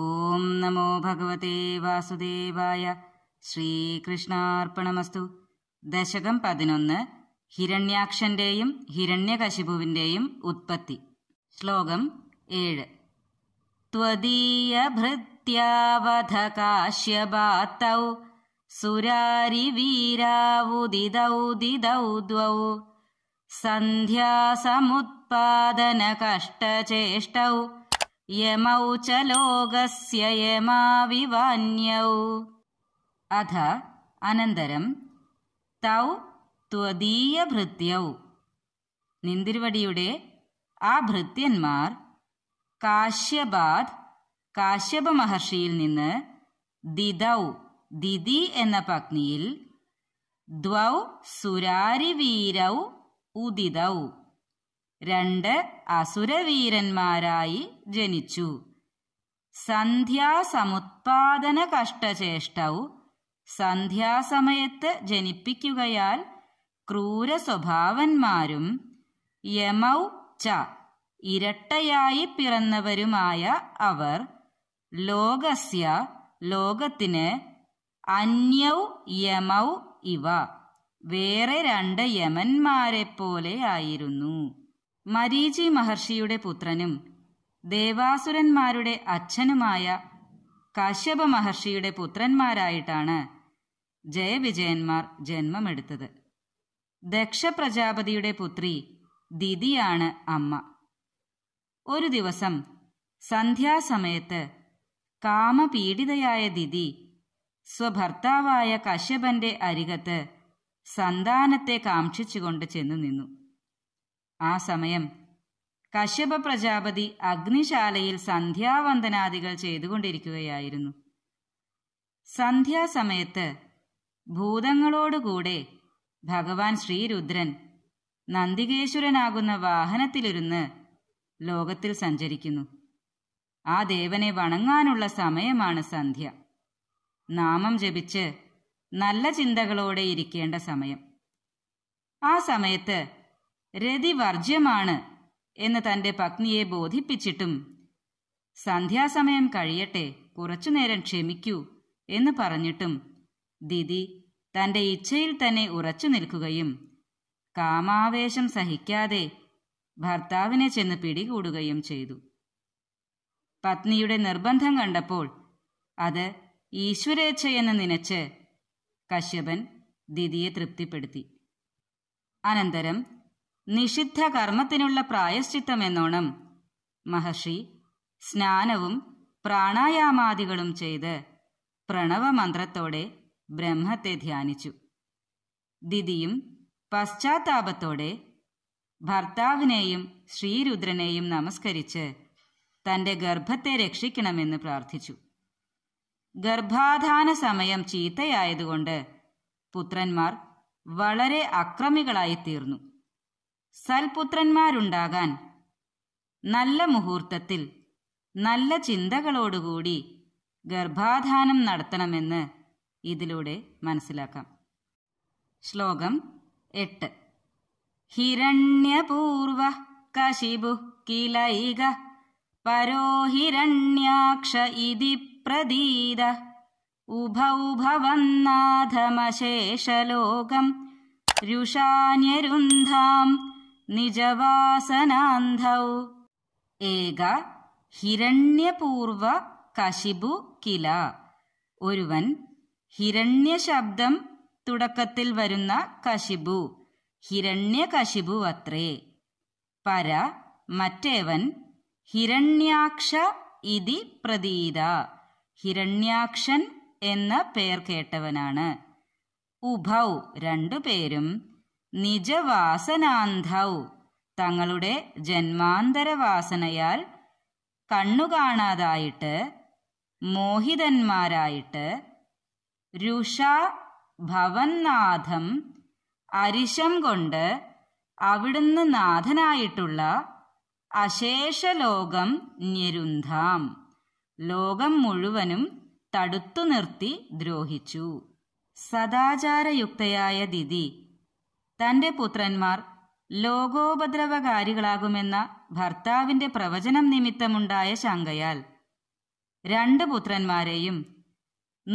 ഓം നമോ ഭഗവതേ വാസുദേവായ ശ്രീകൃഷ്ണാർപ്പണമസ്തു ദശകം പതിനൊന്ന് ഹിരണ്യാക്ഷന്റെയും ഹിരണ്യകശിപുവിന്റെയും ഉത്പത്തി ശ്ലോകം ഏഴ് ത്വദീയ ഭൃത്യാവധ കാശ്യപാത്തൗ സുരാരിവീരാവുദിതൗ ദിതൗ ദ്വൗ സന്ധ്യാസമുത്പാദന കഷ്ടചേഷ്ടൗ യമൗ ച ലോകസ്യ യമാവിവാന്യൗ അഥ അനന്തരം തൗ ത്വദീയ ഭൃത്യൗ നിന്തിരുവടിയുടെ ആ ഭൃത്യന്മാർ കാശ്യബാദ് കാശ്യപ മഹർഷിയിൽ നിന്ന് ദിദൗ ദിദി എന്ന പത്നിയിൽ ദ്വൗ സുരാരിവീരൗ ഉദിതൗ രണ്ട് അസുരവീരന്മാരായി ജനിച്ചു സന്ധ്യാസമുത്പാദന കഷ്ടചേഷ്ടൗ സന്ധ്യാസമയത്ത് ജനിപ്പിക്കുകയാൽ ക്രൂര സ്വഭാവന്മാരും യമൗ ച ഇരട്ടയായി പിറന്നവരുമായ അവർ ലോകസ്യ ലോകത്തിന് അന്യൗ യമൗ ഇവ വേറെ രണ്ട് യമന്മാരെ പോലെ ആയിരുന്നു മരീചി മഹർഷിയുടെ പുത്രനും ദേവാസുരന്മാരുടെ അച്ഛനുമായ കാശ്യപ മഹർഷിയുടെ പുത്രന്മാരായിട്ടാണ് ജയവിജയന്മാർ ജന്മമെടുത്തത് ദക്ഷ പ്രജാപതിയുടെ പുത്രി ദിതിയാണ് അമ്മ ഒരു ദിവസം സന്ധ്യാസമയത്ത് കാമപീഡിതയായ ദിതി സ്വഭർത്താവായ കശ്യപന്റെ അരികത്ത് സന്താനത്തെ കാക്ഷിച്ചുകൊണ്ട് ചെന്നു നിന്നു ആ സമയം കശ്യപ പ്രജാപതി അഗ്നിശാലയിൽ സന്ധ്യാവന്ദനാദികൾ ചെയ്തുകൊണ്ടിരിക്കുകയായിരുന്നു സന്ധ്യാസമയത്ത് ഭൂതങ്ങളോടുകൂടെ ഭഗവാൻ ശ്രീരുദ്രൻ നന്ദികേശ്വരനാകുന്ന വാഹനത്തിലിരുന്ന് ലോകത്തിൽ സഞ്ചരിക്കുന്നു ആ ദേവനെ വണങ്ങാനുള്ള സമയമാണ് സന്ധ്യ നാമം ജപിച്ച് നല്ല ചിന്തകളോടെ ഇരിക്കേണ്ട സമയം ആ സമയത്ത് രതിവർജ്യമാണ് എന്ന് തന്റെ പത്നിയെ ബോധിപ്പിച്ചിട്ടും സന്ധ്യാസമയം കഴിയട്ടെ കുറച്ചുനേരം ക്ഷമിക്കൂ എന്ന് പറഞ്ഞിട്ടും ദിദി തന്റെ ഇച്ഛയിൽ തന്നെ ഉറച്ചു നിൽക്കുകയും കാമാവേശം സഹിക്കാതെ ഭർത്താവിനെ ചെന്ന് പിടികൂടുകയും ചെയ്തു പത്നിയുടെ നിർബന്ധം കണ്ടപ്പോൾ അത് ഈശ്വരേച്ഛയെന്ന് നനച്ച് കശ്യപൻ ദിദിയെ തൃപ്തിപ്പെടുത്തി അനന്തരം നിഷിദ്ധ കർമ്മത്തിനുള്ള പ്രായശ്ചിത്തമെന്നോണം മഹർഷി സ്നാനവും പ്രാണായാമാദികളും ചെയ്ത് പ്രണവമന്ത്രത്തോടെ ബ്രഹ്മത്തെ ധ്യാനിച്ചു ദിതിയും പശ്ചാത്താപത്തോടെ ഭർത്താവിനെയും ശ്രീരുദ്രനെയും നമസ്കരിച്ച് തന്റെ ഗർഭത്തെ രക്ഷിക്കണമെന്ന് പ്രാർത്ഥിച്ചു ഗർഭാധാന സമയം ചീത്തയായതുകൊണ്ട് പുത്രന്മാർ വളരെ അക്രമികളായി തീർന്നു സൽപുത്രന്മാരുണ്ടാകാൻ നല്ല മുഹൂർത്തത്തിൽ നല്ല ചിന്തകളോടുകൂടി ഗർഭാധാനം നടത്തണമെന്ന് ഇതിലൂടെ മനസ്സിലാക്കാം ശ്ലോകം എട്ട് ഹിരണ്യപൂർവ കശിബു കിലൈക പരോ ഹിരണ്യാക്ഷ ഇതി പ്രതീത ഉഭൗഭവന്നാഥമശേഷലോകം രുഷാന്യരുന്ധാം निजवासनान्धौ ഏക ഹിരണ്യപൂർവ കശിബു കില ഒരുവൻ ഹിരണ്യശബ്ദം തുടക്കത്തിൽ വരുന്ന കശിബു ഹിരണ്യകശിബു അത്രേ പര മറ്റേവൻ ഹിരണ്യാക്ഷ ഇതി പ്രതീത ഹിരണ്യാക്ഷൻ എന്ന പേർ കേട്ടവനാണ് ഉഭൗ രണ്ടുപേരും പേരും നിജവാസനാന്ധൗ തങ്ങളുടെ ജന്മാന്തരവാസനയാൽ കണ്ണുകാണാതായിട്ട് മോഹിതന്മാരായിട്ട് രുഷ ഭവന്നാഥം അരിശം കൊണ്ട് അവിടുന്ന് നാഥനായിട്ടുള്ള അശേഷലോകം ഞെരുന്ധാം ലോകം മുഴുവനും തടുത്തു നിർത്തി ദ്രോഹിച്ചു സദാചാരയുക്തയായ ദിതി തന്റെ പുത്രന്മാർ ലോകോപദ്രവകാരികളാകുമെന്ന ഭർത്താവിന്റെ പ്രവചനം നിമിത്തമുണ്ടായ ശങ്കയാൽ രണ്ട് പുത്രന്മാരെയും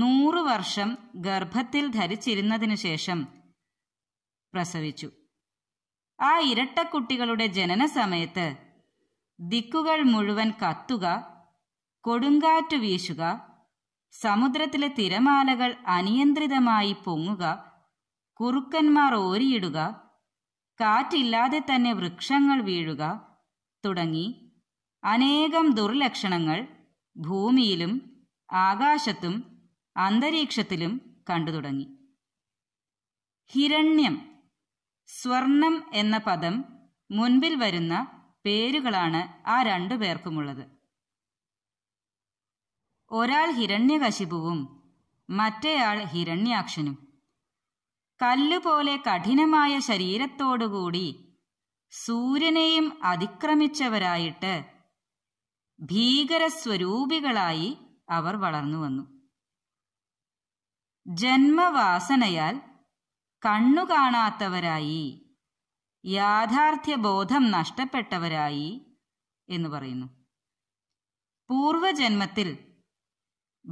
നൂറു വർഷം ഗർഭത്തിൽ ധരിച്ചിരുന്നതിനു ശേഷം പ്രസവിച്ചു ആ ഇരട്ടക്കുട്ടികളുടെ ജനന സമയത്ത് ദിക്കുകൾ മുഴുവൻ കത്തുക കൊടുങ്കാറ്റു വീശുക സമുദ്രത്തിലെ തിരമാലകൾ അനിയന്ത്രിതമായി പൊങ്ങുക കുറുക്കന്മാർ ഓരിയിടുക കാറ്റില്ലാതെ തന്നെ വൃക്ഷങ്ങൾ വീഴുക തുടങ്ങി അനേകം ദുർലക്ഷണങ്ങൾ ഭൂമിയിലും ആകാശത്തും അന്തരീക്ഷത്തിലും കണ്ടു തുടങ്ങി ഹിരണ്യം സ്വർണം എന്ന പദം മുൻപിൽ വരുന്ന പേരുകളാണ് ആ രണ്ടു പേർക്കുമുള്ളത് ഒരാൾ ഹിരണ്യകശിപുവും മറ്റേയാൾ ഹിരണ്യാക്ഷനും കല്ലുപോലെ കഠിനമായ ശരീരത്തോടുകൂടി സൂര്യനെയും അതിക്രമിച്ചവരായിട്ട് ഭീകരസ്വരൂപികളായി അവർ വളർന്നു വന്നു ജന്മവാസനയാൽ കണ്ണുകാണാത്തവരായി കാണാത്തവരായി യാഥാർത്ഥ്യബോധം നഷ്ടപ്പെട്ടവരായി എന്ന് പറയുന്നു പൂർവജന്മത്തിൽ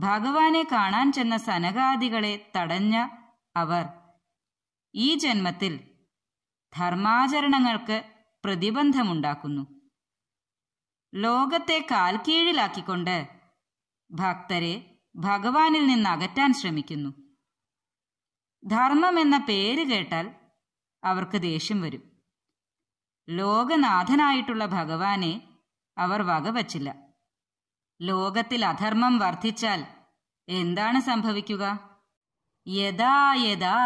ഭഗവാനെ കാണാൻ ചെന്ന സനകാദികളെ തടഞ്ഞ അവർ ഈ ജന്മത്തിൽ ധർമാചരണങ്ങൾക്ക് പ്രതിബന്ധമുണ്ടാക്കുന്നു ലോകത്തെ കാൽക്കീഴിലാക്കിക്കൊണ്ട് ഭക്തരെ ഭഗവാനിൽ നിന്ന് അകറ്റാൻ ശ്രമിക്കുന്നു ധർമ്മം എന്ന പേര് കേട്ടാൽ അവർക്ക് ദേഷ്യം വരും ലോകനാഥനായിട്ടുള്ള ഭഗവാനെ അവർ വകവച്ചില്ല ലോകത്തിൽ അധർമ്മം വർദ്ധിച്ചാൽ എന്താണ് സംഭവിക്കുക യഥാ യഥാ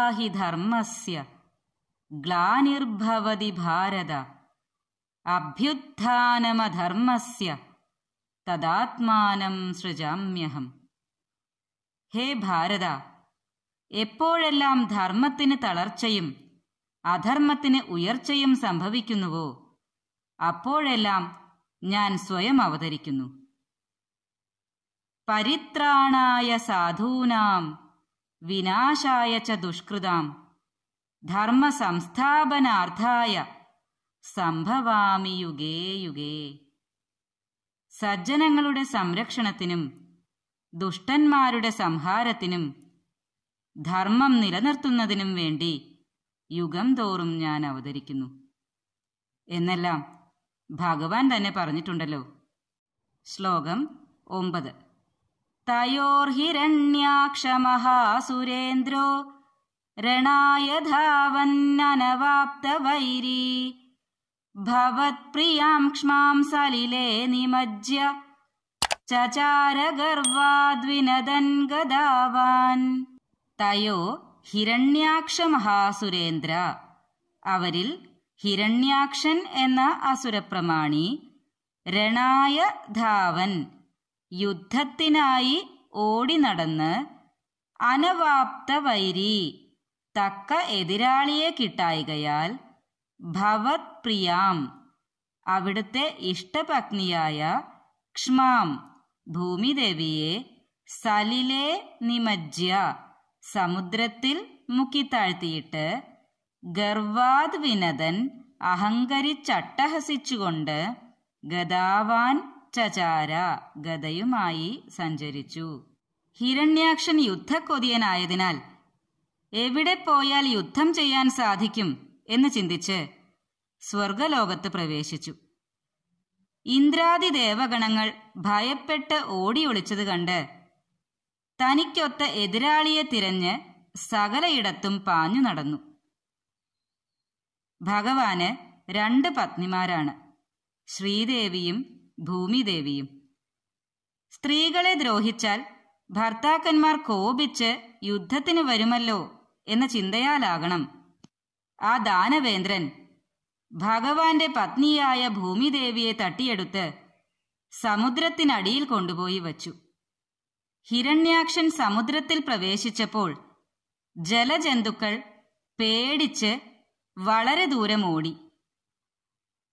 ഗ്ലാനിർഭവതി ഭാരത അഭ്യുത്ഥാനമധർമ്മസ്യ തദാത്മാനം സൃജാമ്യഹം ഹേ ഭാരത എപ്പോഴെല്ലാം ധർമ്മത്തിന് തളർച്ചയും അധർമ്മത്തിന് ഉയർച്ചയും സംഭവിക്കുന്നുവോ അപ്പോഴെല്ലാം ഞാൻ സ്വയം അവതരിക്കുന്നു പരിത്രാണായ സാധൂനാം വിനാശായ ച ദുഷ്കൃതാം ധർമ്മ സംസ്ഥാപനാർത്ഥായ സംഭവാമി യുഗേ യുഗേ സജ്ജനങ്ങളുടെ സംരക്ഷണത്തിനും ദുഷ്ടന്മാരുടെ സംഹാരത്തിനും ധർമ്മം നിലനിർത്തുന്നതിനും വേണ്ടി യുഗം തോറും ഞാൻ അവതരിക്കുന്നു എന്നെല്ലാം ഭഗവാൻ തന്നെ പറഞ്ഞിട്ടുണ്ടല്ലോ ശ്ലോകം ഒമ്പത് तयोर्हिरण्याक्षमहासुरेन्द्रो रणाय भवत्प्रियां क्ष्मां सलिले निमज्य चचार गर्वाद्विनदन् गदावान् तयो हिरण्याक्षमहासुरेन्द्र अवरि हिरण्याक्षन् एन असुरप्रमाणी रणाय धावन् യുദ്ധത്തിനായി ഓടി നടന്ന് അനവാപ്ത വൈരി തക്ക എതിരാളിയെ കിട്ടായികയാൽ ഭവത് പ്രിയാം അവിടുത്തെ ഇഷ്ടപത്നിയായ ക്ഷ്മാം ഭൂമിദേവിയെ സലിലെ നിമജ്യ സമുദ്രത്തിൽ മുക്കിത്താഴ്ത്തിയിട്ട് ഗർവാദ് വിനതൻ അഹങ്കരിച്ചട്ടഹസിച്ചുകൊണ്ട് ഗദാവാൻ ചചാര ഗതയുമായി സഞ്ചരിച്ചു ഹിരണ്യാക്ഷൻ യുദ്ധക്കൊതിയനായതിനാൽ എവിടെ പോയാൽ യുദ്ധം ചെയ്യാൻ സാധിക്കും എന്ന് ചിന്തിച്ച് സ്വർഗലോകത്ത് പ്രവേശിച്ചു ഇന്ദ്രാദി ദേവഗണങ്ങൾ ഭയപ്പെട്ട് ഓടിയൊളിച്ചത് കണ്ട് തനിക്കൊത്ത എതിരാളിയെ തിരഞ്ഞ് സകലയിടത്തും പാഞ്ഞു നടന്നു ഭഗവാന് രണ്ട് പത്നിമാരാണ് ശ്രീദേവിയും ഭൂമിദേവിയും സ്ത്രീകളെ ദ്രോഹിച്ചാൽ ഭർത്താക്കന്മാർ കോപിച്ച് യുദ്ധത്തിന് വരുമല്ലോ എന്ന ചിന്തയാലാകണം ആ ദാനവേന്ദ്രൻ ഭഗവാന്റെ പത്നിയായ ഭൂമിദേവിയെ തട്ടിയെടുത്ത് സമുദ്രത്തിനടിയിൽ കൊണ്ടുപോയി വച്ചു ഹിരണ്യാക്ഷൻ സമുദ്രത്തിൽ പ്രവേശിച്ചപ്പോൾ ജലജന്തുക്കൾ പേടിച്ച് വളരെ ദൂരം ഓടി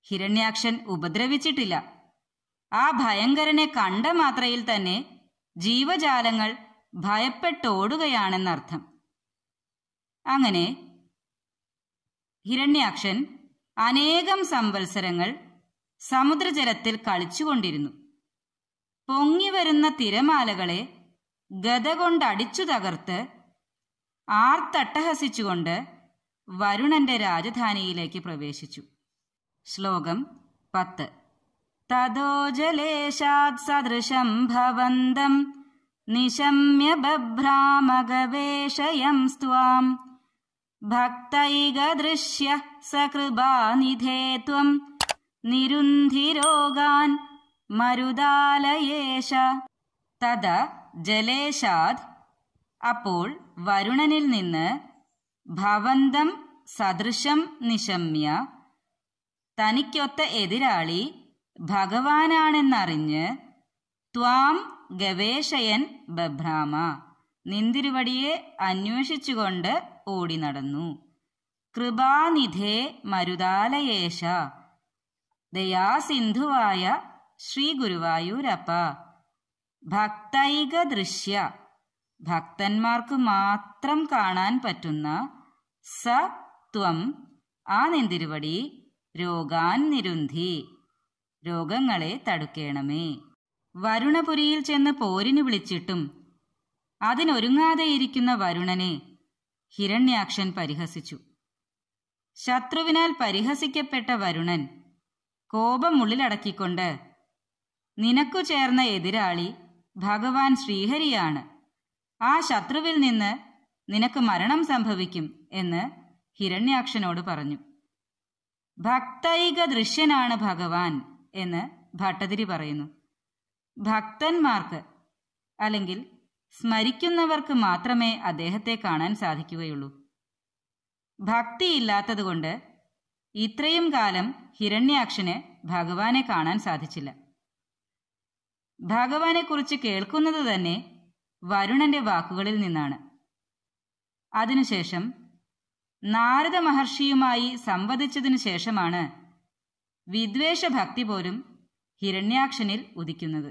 ഹിരണ്യാക്ഷൻ ഉപദ്രവിച്ചിട്ടില്ല ആ ഭയങ്കരനെ കണ്ട മാത്രയിൽ തന്നെ ജീവജാലങ്ങൾ ഭയപ്പെട്ടോടുകയാണെന്നർത്ഥം അങ്ങനെ ഹിരണ്യാക്ഷൻ അനേകം സംവത്സരങ്ങൾ സമുദ്രജലത്തിൽ കളിച്ചുകൊണ്ടിരുന്നു പൊങ്ങിവരുന്ന തിരമാലകളെ ഗത കൊണ്ടടിച്ചു തകർത്ത് ആർത്തട്ടഹസിച്ചുകൊണ്ട് വരുണന്റെ രാജധാനിയിലേക്ക് പ്രവേശിച്ചു ശ്ലോകം പത്ത് ततो जलेशात् सदृशं भवन्दं निशम्य बभ्रामगवेषयं त्वाम् भक्तैगदृश्य सकृबानिधे त्वं निरुन्धिरोगान् മരുതാലയേശ തത ജലേശാദ് അപ്പോൾ വരുണനിൽ നിന്ന് ഭവന്തം സദൃശം നിശമ്യ തനിക്കൊത്ത എതിരാളി ഭഗവാനാണെന്നറിഞ്ഞ് ത്വാം ഗവേഷയൻ ബഭ്രാമ നിന്തിരുവടിയെ അന്വേഷിച്ചുകൊണ്ട് ഓടി നടന്നു കൃപാനിധേ മരുതാലയേശ ദയാസിന്ധുവായ ശ്രീ ഗുരുവായൂരപ്പ ഭക്തൈക ദൃശ്യ ഭക്തന്മാർക്ക് മാത്രം കാണാൻ പറ്റുന്ന സ ത്വം ആ നിന്തിരുവടി രോഗാൻ നിരുന്ധി രോഗങ്ങളെ തടുക്കേണമേ വരുണപുരിയിൽ ചെന്ന് പോരിന് വിളിച്ചിട്ടും അതിനൊരുങ്ങാതെ ഇരിക്കുന്ന വരുണനെ ഹിരണ്യാക്ഷൻ പരിഹസിച്ചു ശത്രുവിനാൽ പരിഹസിക്കപ്പെട്ട വരുണൻ കോപം ഉള്ളിലടക്കിക്കൊണ്ട് നിനക്കു ചേർന്ന എതിരാളി ഭഗവാൻ ശ്രീഹരിയാണ് ആ ശത്രുവിൽ നിന്ന് നിനക്ക് മരണം സംഭവിക്കും എന്ന് ഹിരണ്യാക്ഷനോട് പറഞ്ഞു ഭക്തൈക ദൃശ്യനാണ് ഭഗവാൻ എന്ന് ഭട്ടതിരി പറയുന്നു ഭക്തന്മാർക്ക് അല്ലെങ്കിൽ സ്മരിക്കുന്നവർക്ക് മാത്രമേ അദ്ദേഹത്തെ കാണാൻ സാധിക്കുകയുള്ളൂ ഭക്തിയില്ലാത്തതുകൊണ്ട് ഇത്രയും കാലം ഹിരണ്യാക്ഷന് ഭഗവാനെ കാണാൻ സാധിച്ചില്ല ഭഗവാനെക്കുറിച്ച് കേൾക്കുന്നത് തന്നെ വരുണന്റെ വാക്കുകളിൽ നിന്നാണ് അതിനുശേഷം നാരദ മഹർഷിയുമായി സംവദിച്ചതിനു ശേഷമാണ് വിദ്വേഷ ഭക്തി പോലും ഹിരണ്യാക്ഷനിൽ ഉദിക്കുന്നത്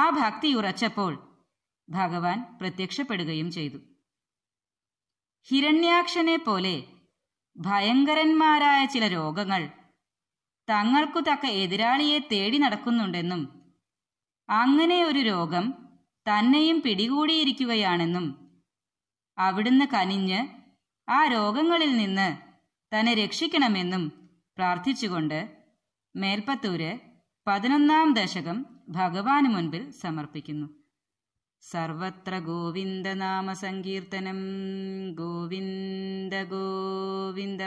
ആ ഭക്തി ഉറച്ചപ്പോൾ ഭഗവാൻ പ്രത്യക്ഷപ്പെടുകയും ചെയ്തു ഹിരണ്യാക്ഷനെ പോലെ ഭയങ്കരന്മാരായ ചില രോഗങ്ങൾ തങ്ങൾക്കു തക്ക എതിരാളിയെ തേടി നടക്കുന്നുണ്ടെന്നും അങ്ങനെ ഒരു രോഗം തന്നെയും പിടികൂടിയിരിക്കുകയാണെന്നും അവിടുന്ന് കനിഞ്ഞ് ആ രോഗങ്ങളിൽ നിന്ന് തന്നെ രക്ഷിക്കണമെന്നും പ്രാർത്ഥിച്ചുകൊണ്ട് മേൽപ്പത്തൂര് പതിനൊന്നാം ദശകം ഭഗവാന് മുൻപിൽ സമർപ്പിക്കുന്നു സർവത്ര ഗോവിന്ദ നാമ സങ്കീർത്തനം ഗോവിന്ദ ഗോവിന്ദ